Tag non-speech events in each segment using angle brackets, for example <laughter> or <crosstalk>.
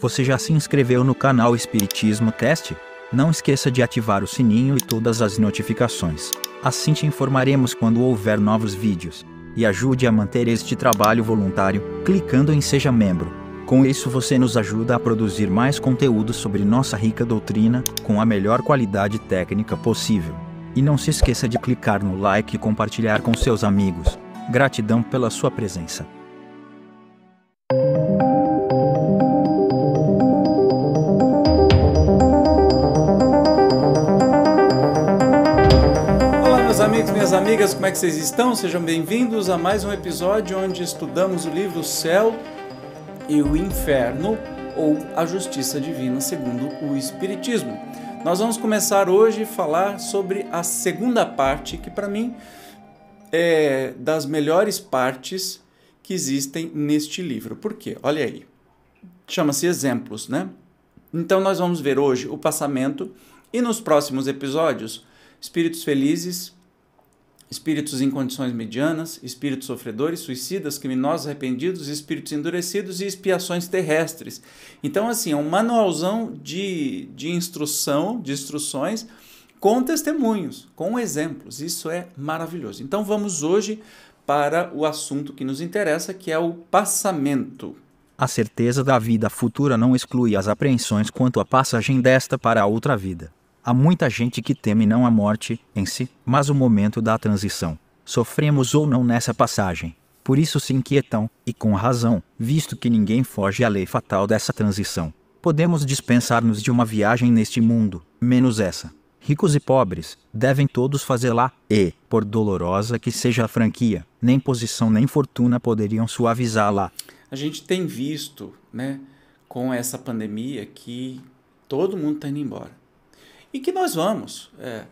Você já se inscreveu no canal Espiritismo Cast? Não esqueça de ativar o sininho e todas as notificações. Assim te informaremos quando houver novos vídeos. E ajude a manter este trabalho voluntário, clicando em Seja Membro. Com isso você nos ajuda a produzir mais conteúdo sobre nossa rica doutrina, com a melhor qualidade técnica possível. E não se esqueça de clicar no like e compartilhar com seus amigos. Gratidão pela sua presença. meus amigas, como é que vocês estão? Sejam bem-vindos a mais um episódio onde estudamos o livro Céu e o Inferno ou A Justiça Divina segundo o Espiritismo. Nós vamos começar hoje a falar sobre a segunda parte, que para mim é das melhores partes que existem neste livro. Por quê? Olha aí. Chama-se Exemplos, né? Então nós vamos ver hoje o passamento e nos próximos episódios espíritos felizes espíritos em condições medianas, espíritos sofredores, suicidas, criminosos arrependidos, espíritos endurecidos e expiações terrestres. Então, assim, é um manualzão de, de instrução, de instruções, com testemunhos, com exemplos. Isso é maravilhoso. Então, vamos hoje para o assunto que nos interessa, que é o passamento. A certeza da vida futura não exclui as apreensões quanto à passagem desta para a outra vida. Há muita gente que teme não a morte em si, mas o momento da transição. Sofremos ou não nessa passagem. Por isso se inquietam, e com razão, visto que ninguém foge à lei fatal dessa transição. Podemos dispensar-nos de uma viagem neste mundo, menos essa. Ricos e pobres, devem todos fazê-la, e, por dolorosa que seja a franquia, nem posição nem fortuna poderiam suavizá-la. A gente tem visto, né, com essa pandemia, que todo mundo está indo embora e que nós vamos. É,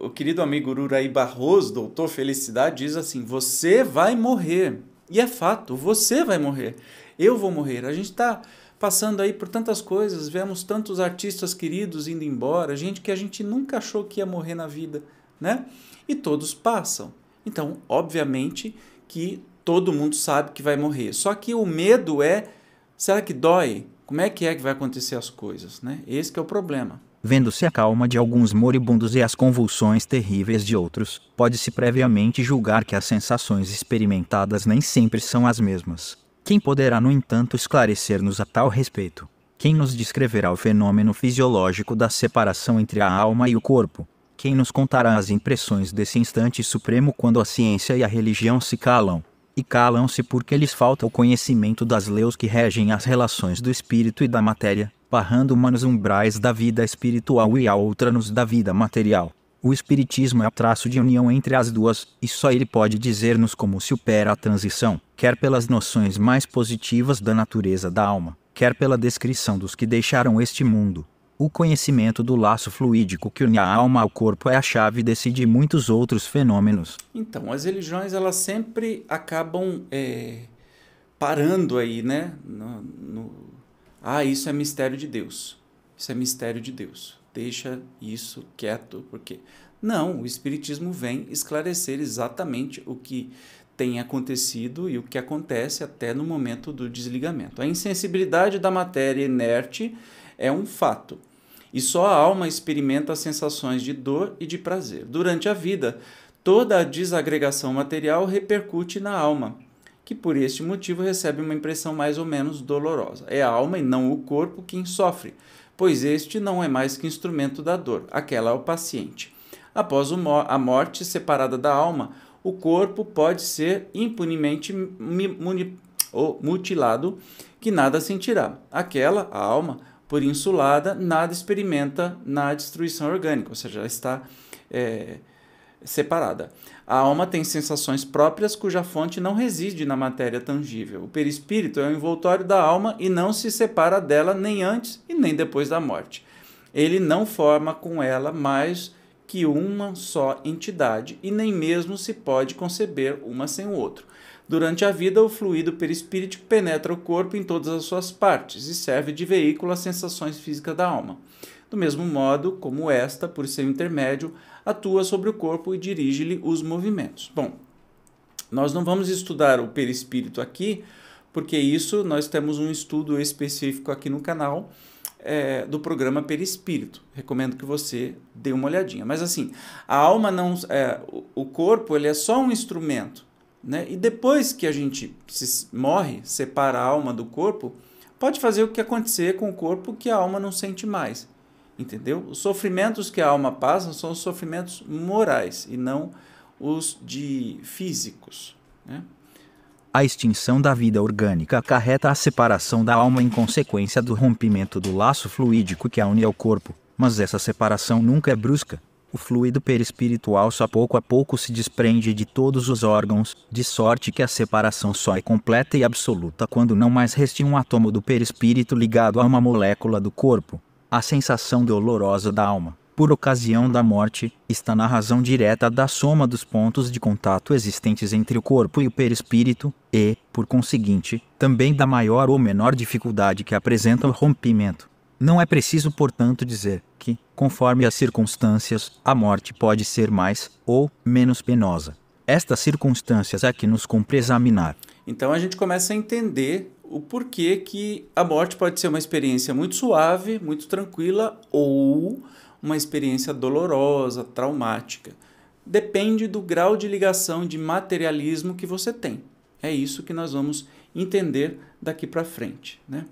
o querido amigo Uraí Barroso, doutor Felicidade, diz assim: você vai morrer. E é fato, você vai morrer. Eu vou morrer. A gente está passando aí por tantas coisas, vemos tantos artistas queridos indo embora, gente que a gente nunca achou que ia morrer na vida, né? E todos passam. Então, obviamente que todo mundo sabe que vai morrer. Só que o medo é, será que dói? Como é que é que vai acontecer as coisas, né? Esse é o problema vendo-se a calma de alguns moribundos e as convulsões terríveis de outros, pode-se previamente julgar que as sensações experimentadas nem sempre são as mesmas. Quem poderá, no entanto, esclarecer-nos a tal respeito? Quem nos descreverá o fenômeno fisiológico da separação entre a alma e o corpo? Quem nos contará as impressões desse instante supremo quando a ciência e a religião se calam? E calam-se porque lhes falta o conhecimento das leis que regem as relações do espírito e da matéria, barrando uma nos umbrais da vida espiritual e a outra nos da vida material. O Espiritismo é o traço de união entre as duas, e só ele pode dizer-nos como supera a transição, quer pelas noções mais positivas da natureza da alma, quer pela descrição dos que deixaram este mundo. O conhecimento do laço fluídico que une a alma ao corpo é a chave desse de muitos outros fenômenos. Então, as religiões elas sempre acabam é, parando aí, né? No, no, ah, isso é mistério de Deus. Isso é mistério de Deus. Deixa isso quieto, porque não, o espiritismo vem esclarecer exatamente o que tem acontecido e o que acontece até no momento do desligamento. A insensibilidade da matéria inerte é um fato. E só a alma experimenta sensações de dor e de prazer. Durante a vida, toda a desagregação material repercute na alma que por este motivo recebe uma impressão mais ou menos dolorosa. É a alma e não o corpo quem sofre, pois este não é mais que instrumento da dor, aquela é o paciente. Após a morte separada da alma, o corpo pode ser impunemente mutilado, que nada sentirá. Aquela, a alma, por insulada, nada experimenta na destruição orgânica, ou seja, ela está. É, separada. A alma tem sensações próprias cuja fonte não reside na matéria tangível. O perispírito é o envoltório da alma e não se separa dela nem antes e nem depois da morte. Ele não forma com ela mais que uma só entidade e nem mesmo se pode conceber uma sem o outro. Durante a vida, o fluido perispírito penetra o corpo em todas as suas partes e serve de veículo às sensações físicas da alma. Do mesmo modo como esta, por seu intermédio, atua sobre o corpo e dirige-lhe os movimentos. Bom, nós não vamos estudar o perispírito aqui, porque isso nós temos um estudo específico aqui no canal é, do programa Perispírito. Recomendo que você dê uma olhadinha. Mas assim, a alma não, é, o corpo ele é só um instrumento, né? E depois que a gente se morre, separa a alma do corpo, pode fazer o que acontecer com o corpo que a alma não sente mais. Entendeu? Os sofrimentos que a alma passa são os sofrimentos morais e não os de físicos. Né? A extinção da vida orgânica acarreta a separação da alma em consequência do rompimento do laço fluídico que a une ao corpo, mas essa separação nunca é brusca. O fluido perispiritual só pouco a pouco se desprende de todos os órgãos, de sorte que a separação só é completa e absoluta quando não mais resta um átomo do perispírito ligado a uma molécula do corpo. A sensação dolorosa da alma, por ocasião da morte, está na razão direta da soma dos pontos de contato existentes entre o corpo e o perispírito, e, por conseguinte, também da maior ou menor dificuldade que apresenta o rompimento. Não é preciso, portanto, dizer que, conforme as circunstâncias, a morte pode ser mais ou menos penosa. Estas circunstâncias é que nos cumpre examinar. Então a gente começa a entender o porquê que a morte pode ser uma experiência muito suave, muito tranquila ou uma experiência dolorosa, traumática. Depende do grau de ligação de materialismo que você tem. É isso que nós vamos entender daqui para frente. Né?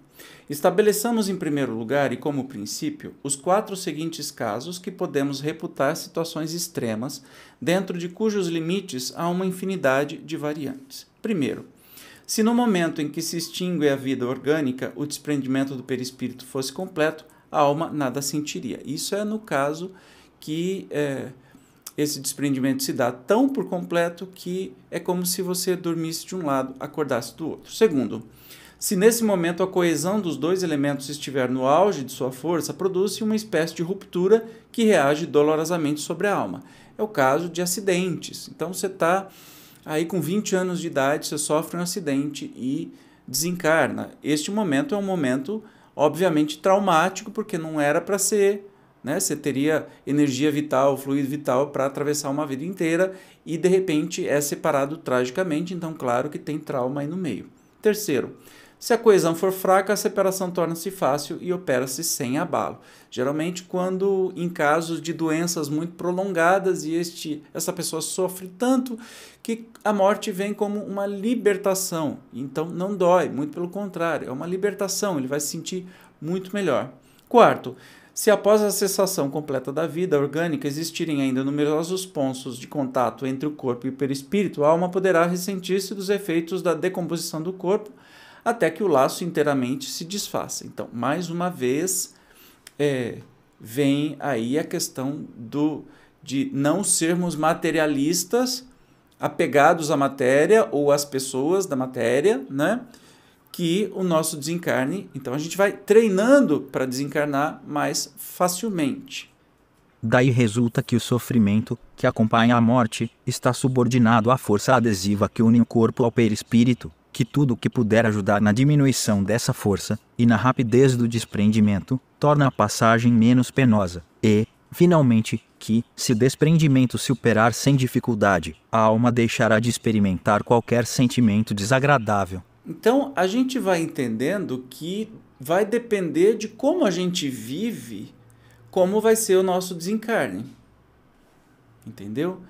Estabeleçamos em primeiro lugar e como princípio os quatro seguintes casos que podemos reputar situações extremas, dentro de cujos limites há uma infinidade de variantes. Primeiro, se no momento em que se extingue a vida orgânica, o desprendimento do perispírito fosse completo, a alma nada sentiria. Isso é no caso que é, esse desprendimento se dá tão por completo que é como se você dormisse de um lado, acordasse do outro. Segundo, se nesse momento a coesão dos dois elementos estiver no auge de sua força, produz-se uma espécie de ruptura que reage dolorosamente sobre a alma. É o caso de acidentes. Então você está Aí, com 20 anos de idade, você sofre um acidente e desencarna. Este momento é um momento, obviamente, traumático, porque não era para ser. Né? Você teria energia vital, fluido vital para atravessar uma vida inteira e, de repente, é separado tragicamente. Então, claro que tem trauma aí no meio. Terceiro, se a coesão for fraca, a separação torna-se fácil e opera-se sem abalo. Geralmente, quando em casos de doenças muito prolongadas e este, essa pessoa sofre tanto que a morte vem como uma libertação. Então, não dói, muito pelo contrário, é uma libertação, ele vai se sentir muito melhor. Quarto, se após a cessação completa da vida orgânica existirem ainda numerosos pontos de contato entre o corpo e o perispírito, a alma poderá ressentir-se dos efeitos da decomposição do corpo até que o laço inteiramente se desfaça. Então, mais uma vez, é, vem aí a questão do, de não sermos materialistas, apegados à matéria ou às pessoas da matéria, né? que o nosso desencarne, então a gente vai treinando para desencarnar mais facilmente. Daí resulta que o sofrimento, que acompanha a morte, está subordinado à força adesiva que une o corpo ao perispírito, que tudo o que puder ajudar na diminuição dessa força e na rapidez do desprendimento torna a passagem menos penosa, e, finalmente, que, se o desprendimento se operar sem dificuldade, a alma deixará de experimentar qualquer sentimento desagradável. Então, a gente vai entendendo que vai depender de como a gente vive, como vai ser o nosso desencarne. Entendeu?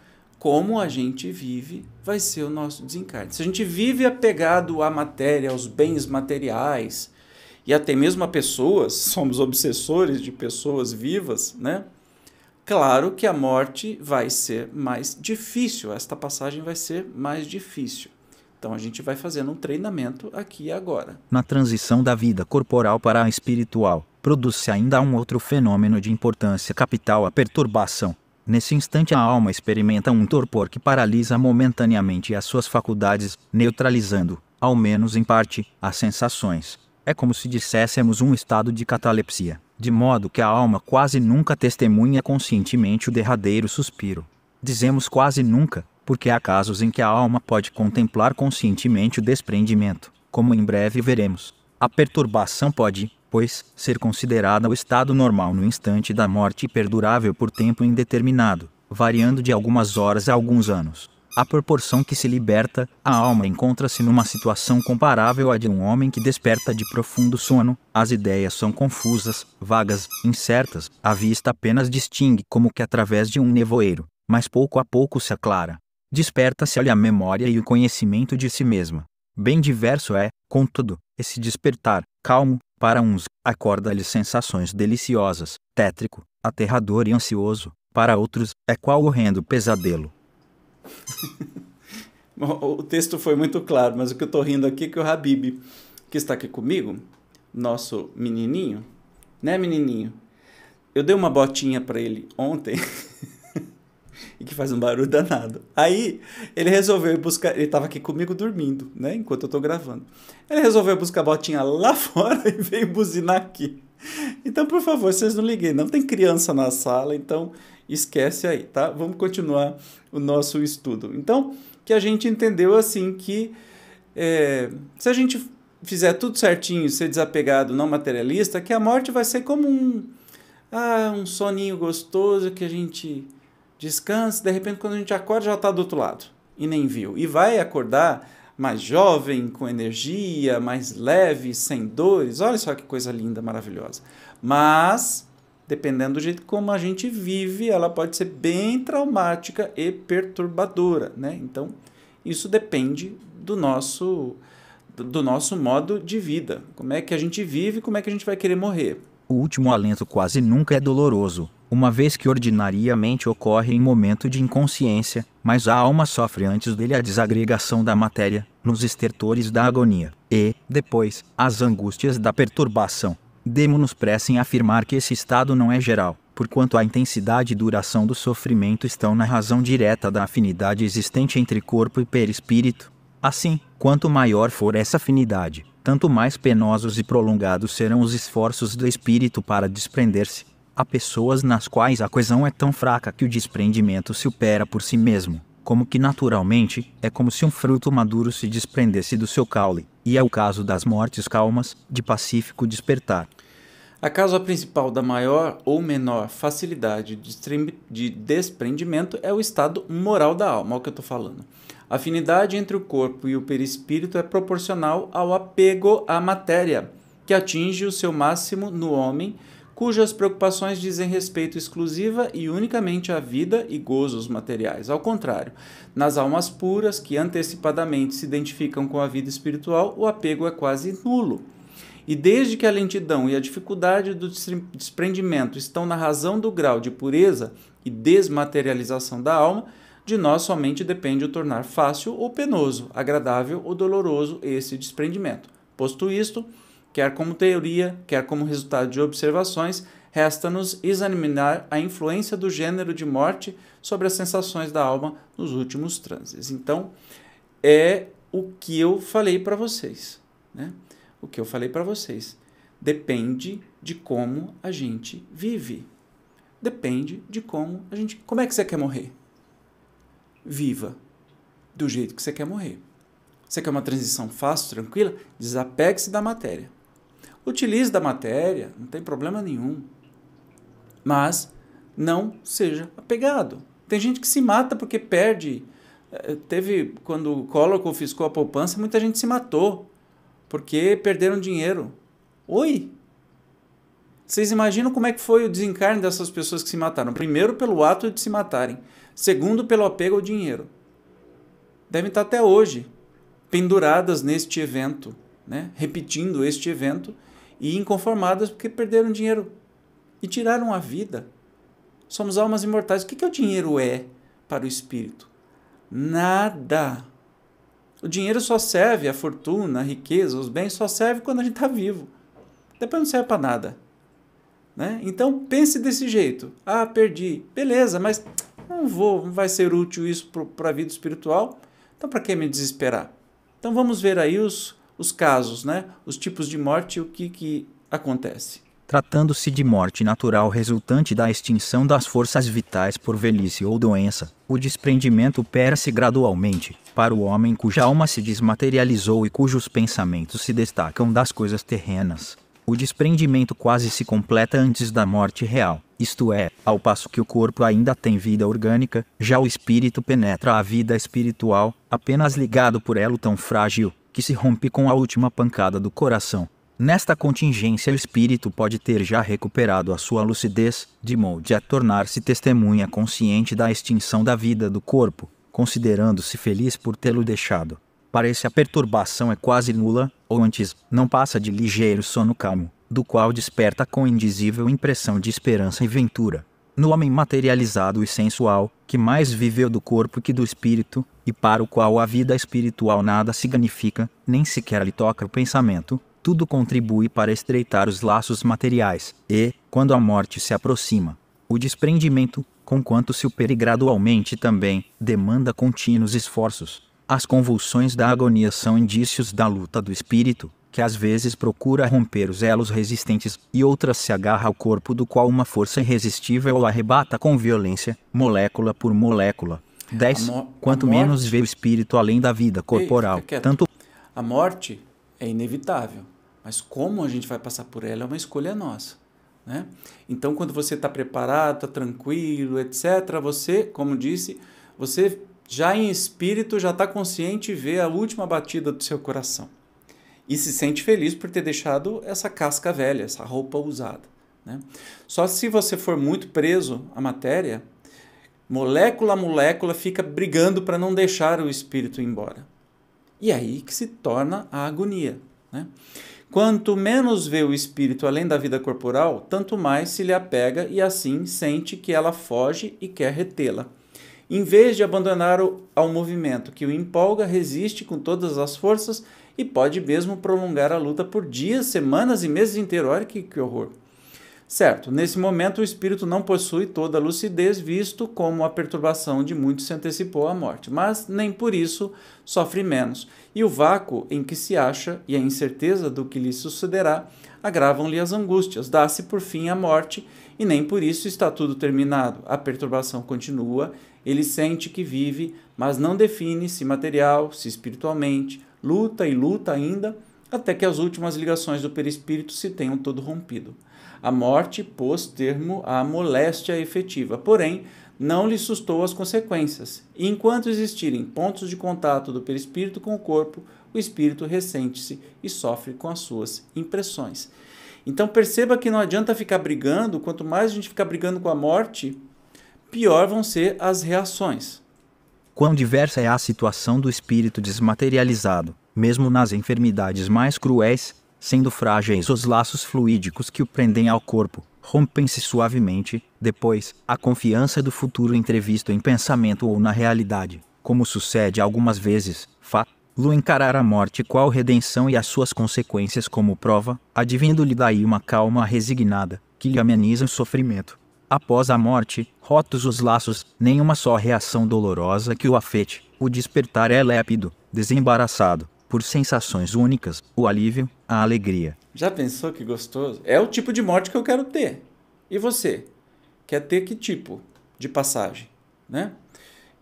como a gente vive vai ser o nosso desencarne. Se a gente vive apegado à matéria, aos bens materiais e até mesmo a pessoas, <laughs> somos obsessores de pessoas vivas, né? Claro que a morte vai ser mais difícil, esta passagem vai ser mais difícil. Então a gente vai fazendo um treinamento aqui e agora. Na transição da vida corporal para a espiritual, produz-se ainda um outro fenômeno de importância capital, a perturbação Nesse instante, a alma experimenta um torpor que paralisa momentaneamente as suas faculdades, neutralizando, ao menos em parte, as sensações. É como se disséssemos um estado de catalepsia, de modo que a alma quase nunca testemunha conscientemente o derradeiro suspiro. Dizemos quase nunca, porque há casos em que a alma pode contemplar conscientemente o desprendimento, como em breve veremos. A perturbação pode, pois, ser considerada o estado normal no instante da morte e perdurável por tempo indeterminado, variando de algumas horas a alguns anos. A proporção que se liberta, a alma encontra-se numa situação comparável à de um homem que desperta de profundo sono. As ideias são confusas, vagas, incertas. A vista apenas distingue como que através de um nevoeiro, mas pouco a pouco se aclara. Desperta-se-lhe a memória e o conhecimento de si mesma. Bem diverso é, contudo, esse despertar, calmo, para uns, acorda-lhe sensações deliciosas, tétrico, aterrador e ansioso. Para outros, é qual horrendo pesadelo. <laughs> o texto foi muito claro, mas o que eu estou rindo aqui é que o Habib, que está aqui comigo, nosso menininho, né, menininho? Eu dei uma botinha para ele ontem. <laughs> e que faz um barulho danado. Aí ele resolveu buscar. Ele estava aqui comigo dormindo, né? Enquanto eu estou gravando. Ele resolveu buscar a botinha lá <laughs> fora e veio buzinar aqui. Então, por favor, vocês não liguem. Não tem criança na sala, então esquece aí, tá? Vamos continuar o nosso estudo. Então, que a gente entendeu assim que é, se a gente fizer tudo certinho, ser desapegado, não materialista, que a morte vai ser como um, ah, um soninho gostoso que a gente descansa, de repente quando a gente acorda já está do outro lado e nem viu. E vai acordar mais jovem, com energia, mais leve, sem dores. Olha só que coisa linda, maravilhosa. Mas, dependendo do jeito como a gente vive, ela pode ser bem traumática e perturbadora, né? Então, isso depende do nosso do nosso modo de vida. Como é que a gente vive, como é que a gente vai querer morrer. O último alento quase nunca é doloroso, uma vez que ordinariamente ocorre em momento de inconsciência, mas a alma sofre antes dele a desagregação da matéria, nos estertores da agonia, e, depois, as angústias da perturbação. Demo-nos pressa em afirmar que esse estado não é geral, porquanto a intensidade e duração do sofrimento estão na razão direta da afinidade existente entre corpo e perispírito. Assim, quanto maior for essa afinidade, tanto mais penosos e prolongados serão os esforços do espírito para desprender-se pessoas nas quais a coesão é tão fraca que o desprendimento se opera por si mesmo, como que naturalmente, é como se um fruto maduro se desprendesse do seu caule, e é o caso das mortes calmas, de pacífico despertar. A causa principal da maior ou menor facilidade de desprendimento é o estado moral da alma, é o que eu estou falando. A afinidade entre o corpo e o perispírito é proporcional ao apego à matéria, que atinge o seu máximo no homem cujas preocupações dizem respeito exclusiva e unicamente à vida e gozos materiais. Ao contrário, nas almas puras, que antecipadamente se identificam com a vida espiritual, o apego é quase nulo. E desde que a lentidão e a dificuldade do desprendimento estão na razão do grau de pureza e desmaterialização da alma, de nós somente depende o tornar fácil ou penoso, agradável ou doloroso esse desprendimento. Posto isto, quer como teoria, quer como resultado de observações, resta-nos examinar a influência do gênero de morte sobre as sensações da alma nos últimos transes. Então, é o que eu falei para vocês, né? O que eu falei para vocês. Depende de como a gente vive. Depende de como a gente. Como é que você quer morrer? Viva do jeito que você quer morrer. Você quer uma transição fácil, tranquila? Desapegue-se da matéria. Utilize da matéria, não tem problema nenhum. Mas não seja apegado. Tem gente que se mata porque perde. Eh, teve, quando o Collor confiscou a poupança, muita gente se matou porque perderam dinheiro. Oi! Vocês imaginam como é que foi o desencarne dessas pessoas que se mataram? Primeiro, pelo ato de se matarem. Segundo, pelo apego ao dinheiro. Devem estar até hoje penduradas neste evento, né? repetindo este evento e inconformadas porque perderam dinheiro e tiraram a vida. Somos almas imortais. O que, que o dinheiro é para o espírito? Nada. O dinheiro só serve, a fortuna, a riqueza, os bens só serve quando a gente está vivo. Depois não serve para nada. Né? Então pense desse jeito. Ah, perdi. Beleza, mas não vou, não vai ser útil isso para a vida espiritual. Então para que me desesperar? Então vamos ver aí os os casos, né? os tipos de morte e o que, que acontece. Tratando-se de morte natural resultante da extinção das forças vitais por velhice ou doença, o desprendimento opera se gradualmente, para o homem cuja alma se desmaterializou e cujos pensamentos se destacam das coisas terrenas. O desprendimento quase se completa antes da morte real, isto é, ao passo que o corpo ainda tem vida orgânica, já o espírito penetra a vida espiritual, apenas ligado por elo tão frágil que se rompe com a última pancada do coração. Nesta contingência, o espírito pode ter já recuperado a sua lucidez, de modo a tornar-se testemunha consciente da extinção da vida do corpo, considerando-se feliz por tê-lo deixado. Parece a perturbação é quase nula, ou antes, não passa de ligeiro sono calmo, do qual desperta com indizível impressão de esperança e ventura no homem materializado e sensual, que mais viveu do corpo que do espírito, e para o qual a vida espiritual nada significa, nem sequer lhe toca o pensamento, tudo contribui para estreitar os laços materiais, e, quando a morte se aproxima, o desprendimento, conquanto se opere gradualmente também, demanda contínuos esforços. As convulsões da agonia são indícios da luta do espírito, que às vezes procura romper os elos resistentes, e outras se agarra ao corpo do qual uma força irresistível o arrebata com violência, molécula por molécula. 10. Quanto morte, menos vê o espírito além da vida corporal, ei, tanto a morte é inevitável, mas como a gente vai passar por ela é uma escolha nossa. Né? Então, quando você está preparado, está tranquilo, etc., você, como disse, você já em espírito já está consciente e vê a última batida do seu coração e se sente feliz por ter deixado essa casca velha, essa roupa usada. Né? Só se você for muito preso à matéria, molécula a molécula fica brigando para não deixar o espírito embora. E é aí que se torna a agonia. Né? Quanto menos vê o espírito além da vida corporal, tanto mais se lhe apega e assim sente que ela foge e quer retê-la. Em vez de abandonar o, ao movimento que o empolga, resiste com todas as forças e pode mesmo prolongar a luta por dias, semanas e meses inteiros. Olha que, que horror. Certo, nesse momento o espírito não possui toda a lucidez, visto como a perturbação de muitos se antecipou à morte, mas nem por isso sofre menos. E o vácuo em que se acha e a incerteza do que lhe sucederá agravam-lhe as angústias. Dá-se por fim a morte e nem por isso está tudo terminado. A perturbação continua, ele sente que vive, mas não define se material, se espiritualmente luta e luta ainda, até que as últimas ligações do perispírito se tenham todo rompido. A morte pôs termo à moléstia efetiva, porém, não lhe sustou as consequências. E enquanto existirem pontos de contato do perispírito com o corpo, o espírito ressente-se e sofre com as suas impressões. Então perceba que não adianta ficar brigando, quanto mais a gente ficar brigando com a morte, pior vão ser as reações quão diversa é a situação do espírito desmaterializado, mesmo nas enfermidades mais cruéis, sendo frágeis os laços fluídicos que o prendem ao corpo, rompem-se suavemente, depois, a confiança do futuro entrevisto em pensamento ou na realidade, como sucede algumas vezes, fa Lu encarar a morte qual redenção e as suas consequências como prova, advindo-lhe daí uma calma resignada, que lhe ameniza o sofrimento. Após a morte, rotos os laços, nenhuma só reação dolorosa que o afete. O despertar é lépido, desembaraçado, por sensações únicas, o alívio, a alegria. Já pensou que gostoso? É o tipo de morte que eu quero ter. E você? Quer ter que tipo de passagem, né?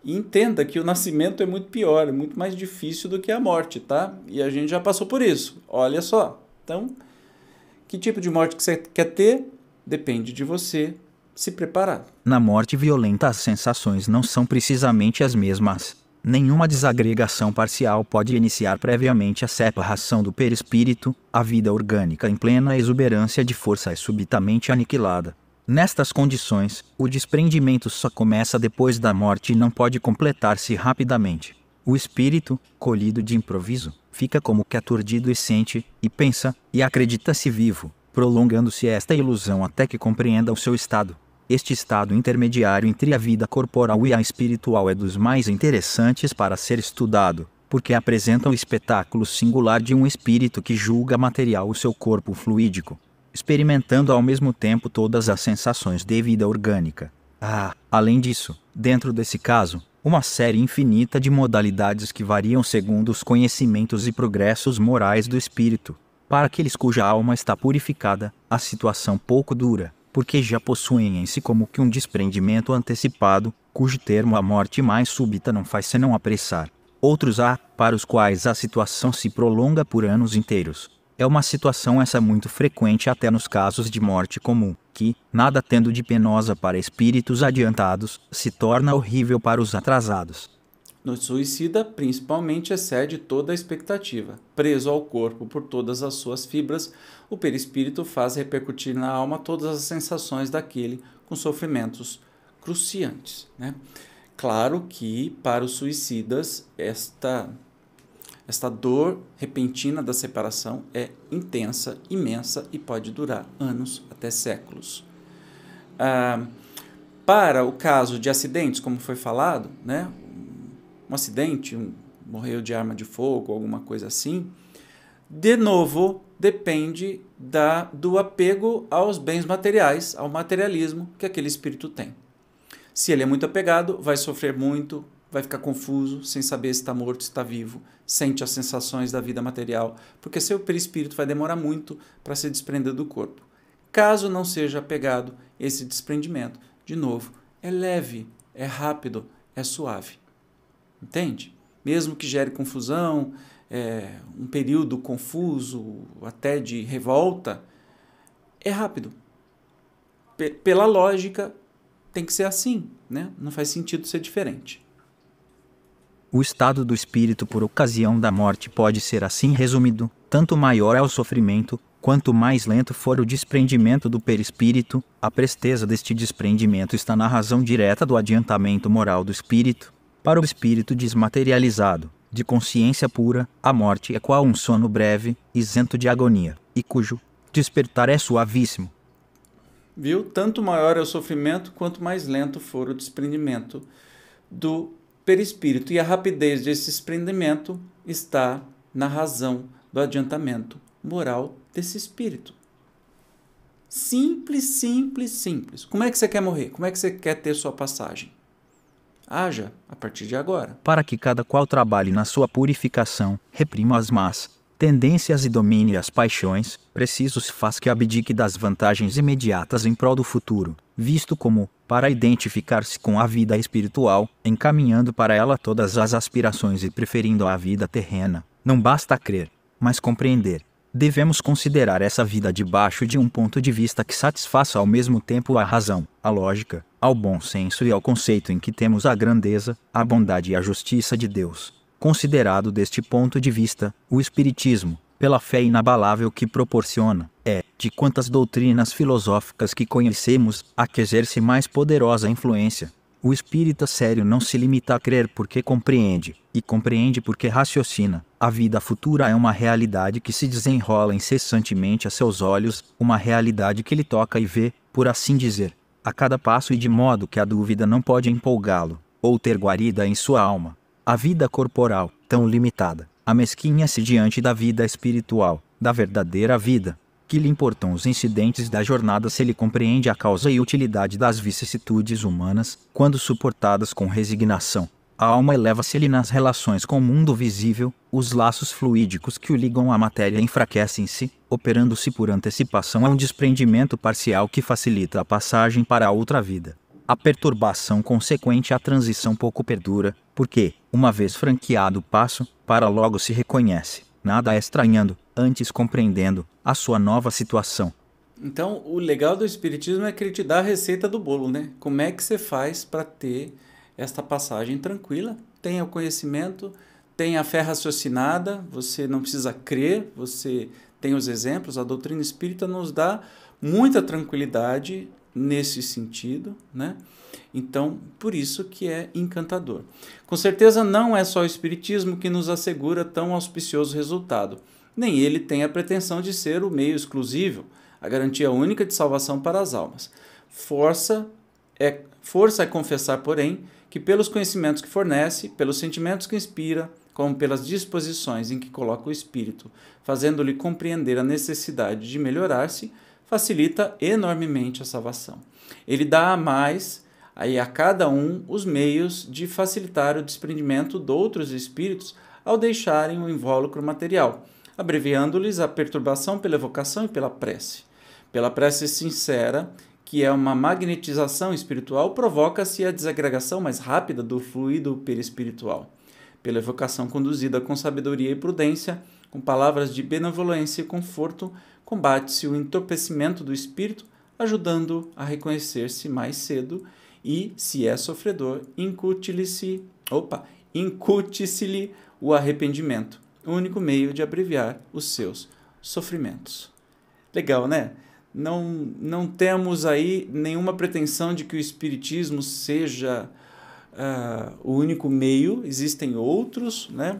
E entenda que o nascimento é muito pior, é muito mais difícil do que a morte, tá? E a gente já passou por isso. Olha só. Então, que tipo de morte que você quer ter depende de você, se prepara. Na morte violenta, as sensações não são precisamente as mesmas. Nenhuma desagregação parcial pode iniciar previamente a separação do perispírito, a vida orgânica em plena exuberância de força é subitamente aniquilada. Nestas condições, o desprendimento só começa depois da morte e não pode completar-se rapidamente. O espírito, colhido de improviso, fica como que aturdido e sente, e pensa, e acredita-se vivo, prolongando-se esta ilusão até que compreenda o seu estado. Este estado intermediário entre a vida corporal e a espiritual é dos mais interessantes para ser estudado, porque apresenta o espetáculo singular de um espírito que julga material o seu corpo fluídico, experimentando ao mesmo tempo todas as sensações de vida orgânica. Ah, além disso, dentro desse caso, uma série infinita de modalidades que variam segundo os conhecimentos e progressos morais do espírito. Para aqueles cuja alma está purificada, a situação pouco dura porque já possuem em si como que um desprendimento antecipado, cujo termo a morte mais súbita não faz senão apressar. Outros há, para os quais a situação se prolonga por anos inteiros. É uma situação essa muito frequente até nos casos de morte comum, que, nada tendo de penosa para espíritos adiantados, se torna horrível para os atrasados. No suicida, principalmente excede toda a expectativa. Preso ao corpo por todas as suas fibras, o perispírito faz repercutir na alma todas as sensações daquele com sofrimentos cruciantes. Né? Claro que para os suicidas esta esta dor repentina da separação é intensa, imensa e pode durar anos até séculos. Ah, para o caso de acidentes, como foi falado, né, um acidente, um, morreu de arma de fogo, alguma coisa assim, de novo depende da, do apego aos bens materiais, ao materialismo que aquele espírito tem. Se ele é muito apegado, vai sofrer muito, vai ficar confuso, sem saber se está morto, se está vivo, sente as sensações da vida material, porque seu perispírito vai demorar muito para se desprender do corpo. Caso não seja apegado, esse desprendimento, de novo, é leve, é rápido, é suave. Entende? Mesmo que gere confusão, é, um período confuso, até de revolta, é rápido. P pela lógica, tem que ser assim, né? Não faz sentido ser diferente. O estado do espírito por ocasião da morte pode ser assim resumido: tanto maior é o sofrimento, quanto mais lento for o desprendimento do perispírito, a presteza deste desprendimento está na razão direta do adiantamento moral do espírito para o espírito desmaterializado de consciência pura, a morte é qual um sono breve, isento de agonia, e cujo despertar é suavíssimo. Viu? Tanto maior é o sofrimento, quanto mais lento for o desprendimento do perispírito. E a rapidez desse desprendimento está na razão do adiantamento moral desse espírito. Simples, simples, simples. Como é que você quer morrer? Como é que você quer ter sua passagem? Haja a partir de agora. Para que cada qual trabalhe na sua purificação, reprima as más tendências e domine as paixões, preciso se faz que abdique das vantagens imediatas em prol do futuro, visto como, para identificar-se com a vida espiritual, encaminhando para ela todas as aspirações e preferindo a vida terrena, não basta crer, mas compreender devemos considerar essa vida debaixo de um ponto de vista que satisfaça ao mesmo tempo a razão, a lógica, ao bom senso e ao conceito em que temos a grandeza, a bondade e a justiça de Deus. Considerado deste ponto de vista, o Espiritismo, pela fé inabalável que proporciona, é, de quantas doutrinas filosóficas que conhecemos, a que exerce mais poderosa influência. O espírita sério não se limita a crer porque compreende, e compreende porque raciocina, a vida futura é uma realidade que se desenrola incessantemente a seus olhos, uma realidade que ele toca e vê, por assim dizer, a cada passo e de modo que a dúvida não pode empolgá-lo, ou ter guarida em sua alma. A vida corporal, tão limitada, amesquinha-se diante da vida espiritual, da verdadeira vida. Que lhe importam os incidentes da jornada se ele compreende a causa e utilidade das vicissitudes humanas, quando suportadas com resignação a alma eleva-se-lhe nas relações com o mundo visível, os laços fluídicos que o ligam à matéria enfraquecem-se, operando-se por antecipação a um desprendimento parcial que facilita a passagem para a outra vida. A perturbação consequente à transição pouco perdura, porque, uma vez franqueado o passo, para logo se reconhece, nada estranhando, antes compreendendo, a sua nova situação. Então, o legal do Espiritismo é que ele te dá a receita do bolo, né? Como é que você faz para ter esta passagem tranquila, tenha o conhecimento, tenha a fé raciocinada, você não precisa crer, você tem os exemplos, a doutrina espírita nos dá muita tranquilidade nesse sentido, né? Então, por isso que é encantador. Com certeza não é só o espiritismo que nos assegura tão auspicioso resultado. Nem ele tem a pretensão de ser o meio exclusivo, a garantia única de salvação para as almas. Força é força é confessar, porém, que pelos conhecimentos que fornece, pelos sentimentos que inspira, como pelas disposições em que coloca o espírito, fazendo-lhe compreender a necessidade de melhorar-se, facilita enormemente a salvação. Ele dá a mais aí a cada um os meios de facilitar o desprendimento de outros espíritos ao deixarem o invólucro material, abreviando-lhes a perturbação pela evocação e pela prece. Pela prece sincera que é uma magnetização espiritual, provoca-se a desagregação mais rápida do fluido perispiritual, pela evocação conduzida com sabedoria e prudência, com palavras de benevolência e conforto, combate-se o entorpecimento do espírito, ajudando a reconhecer-se mais cedo e, se é sofredor, incute se opa, incute-se-lhe o arrependimento, o único meio de abreviar os seus sofrimentos. Legal, né? não, não temos aí nenhuma pretensão de que o Espiritismo seja uh, o único meio, existem outros, né?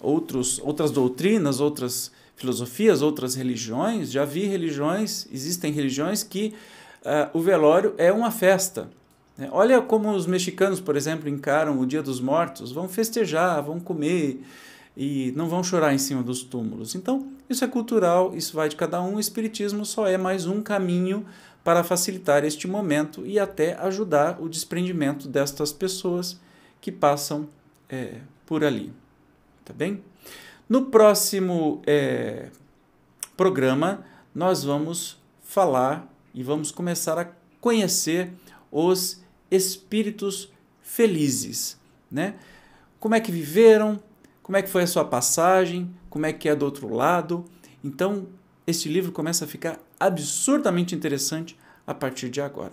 outros, outras doutrinas, outras filosofias, outras religiões. Já vi religiões, existem religiões que uh, o velório é uma festa. Né? Olha como os mexicanos, por exemplo, encaram o Dia dos Mortos, vão festejar, vão comer e não vão chorar em cima dos túmulos. Então, isso é cultural, isso vai de cada um. O Espiritismo só é mais um caminho para facilitar este momento e até ajudar o desprendimento destas pessoas que passam é, por ali. Tá bem? No próximo é, programa, nós vamos falar e vamos começar a conhecer os espíritos felizes, né? Como é que viveram, como é que foi a sua passagem, como é que é do outro lado. Então, este livro começa a ficar absurdamente interessante a partir de agora.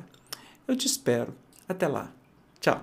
Eu te espero. Até lá. Tchau.